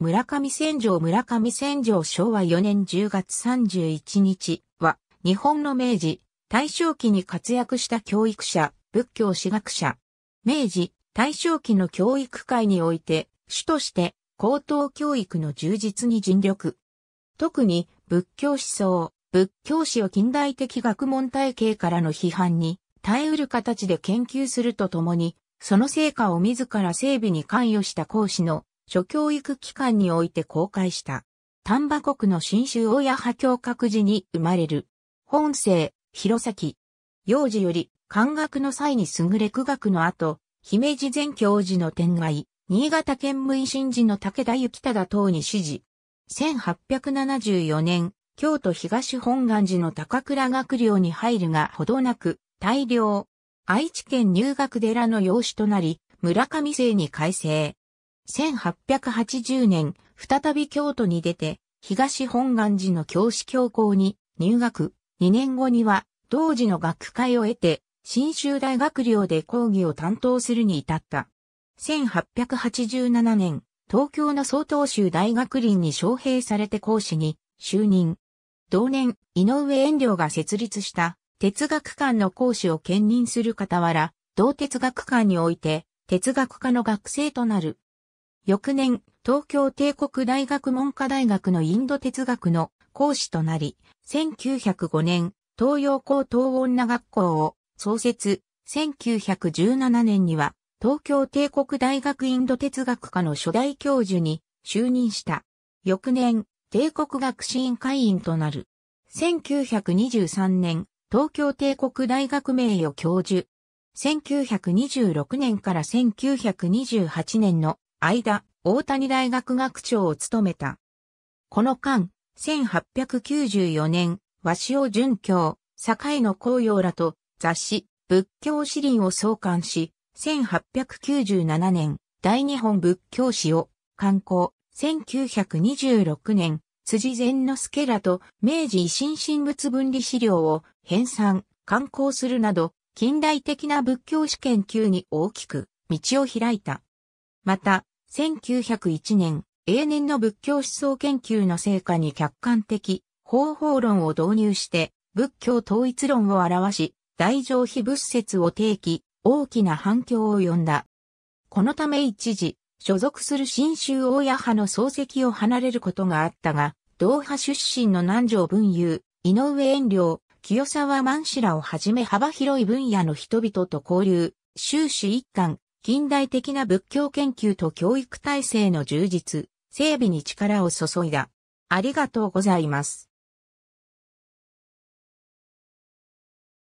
村上戦場村上戦場昭和4年10月31日は、日本の明治、大正期に活躍した教育者、仏教史学者。明治、大正期の教育界において、主として高等教育の充実に尽力。特に仏教思想、仏教史を近代的学問体系からの批判に耐えうる形で研究するとともに、その成果を自ら整備に関与した講師の諸教育機関において公開した。丹波国の新州親派教閣寺に生まれる。本生、弘前。幼児より、漢学の際に優れ苦学の後、姫路前教授の天外、新潟県無維新寺の武田幸忠等に指示。1874年、京都東本願寺の高倉学寮に入るがほどなく、大量。愛知県入学寺の養子となり、村上生に改正。1880年、再び京都に出て、東本願寺の教師教校に入学、2年後には、同時の学会を得て、新州大学寮で講義を担当するに至った。1887年、東京の総統州大学林に招聘されて講師に就任。同年、井上遠寮が設立した哲学館の講師を兼任する傍ら、同哲学館において哲学科の学生となる。翌年、東京帝国大学文科大学のインド哲学の講師となり、1905年、東洋高等女学校を創設、1917年には、東京帝国大学インド哲学科の初代教授に就任した。翌年、帝国学士院会員となる。1923年、東京帝国大学名誉教授。1926年から1928年の間、大谷大学学長を務めた。この間、1894年、和塩淳教、境の紅葉らと雑誌、仏教詩林を創刊し、1897年、大日本仏教史を刊行、1926年、辻善之助らと明治維新神仏分離資料を編纂、刊行するなど、近代的な仏教史研究に大きく道を開いた。また、1901年、永年の仏教思想研究の成果に客観的方法論を導入して、仏教統一論を表し、大乗非仏説を提起、大きな反響を呼んだ。このため一時、所属する新州大屋派の漱石を離れることがあったが、同派出身の南条文雄、井上遠良、清沢万志らをはじめ幅広い分野の人々と交流、終始一貫、近代的な仏教研究と教育体制の充実、整備に力を注いだ。ありがとうございます。